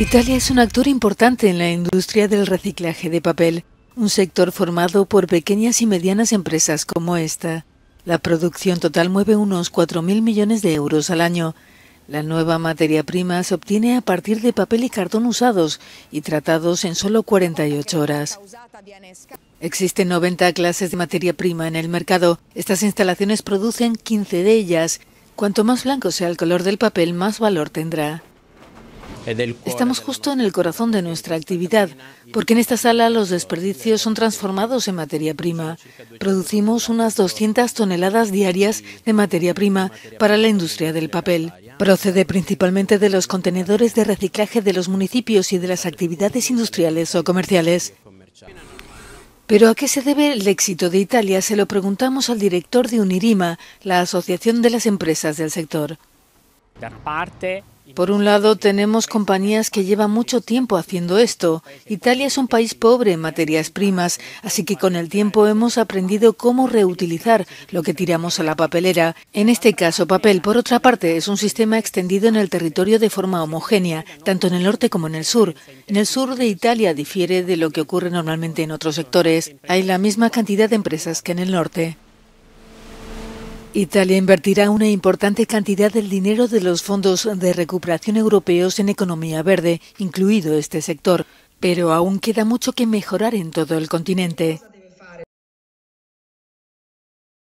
Italia es un actor importante en la industria del reciclaje de papel, un sector formado por pequeñas y medianas empresas como esta. La producción total mueve unos 4.000 millones de euros al año. La nueva materia prima se obtiene a partir de papel y cartón usados y tratados en solo 48 horas. Existen 90 clases de materia prima en el mercado. Estas instalaciones producen 15 de ellas. Cuanto más blanco sea el color del papel, más valor tendrá. Estamos justo en el corazón de nuestra actividad, porque en esta sala los desperdicios son transformados en materia prima. Producimos unas 200 toneladas diarias de materia prima para la industria del papel. Procede principalmente de los contenedores de reciclaje de los municipios y de las actividades industriales o comerciales. Pero ¿a qué se debe el éxito de Italia? Se lo preguntamos al director de Unirima, la Asociación de las Empresas del Sector. Por un lado, tenemos compañías que llevan mucho tiempo haciendo esto. Italia es un país pobre en materias primas, así que con el tiempo hemos aprendido cómo reutilizar lo que tiramos a la papelera. En este caso, papel, por otra parte, es un sistema extendido en el territorio de forma homogénea, tanto en el norte como en el sur. En el sur de Italia difiere de lo que ocurre normalmente en otros sectores. Hay la misma cantidad de empresas que en el norte. Italia invertirá una importante cantidad del dinero de los fondos de recuperación europeos en economía verde, incluido este sector, pero aún queda mucho que mejorar en todo el continente.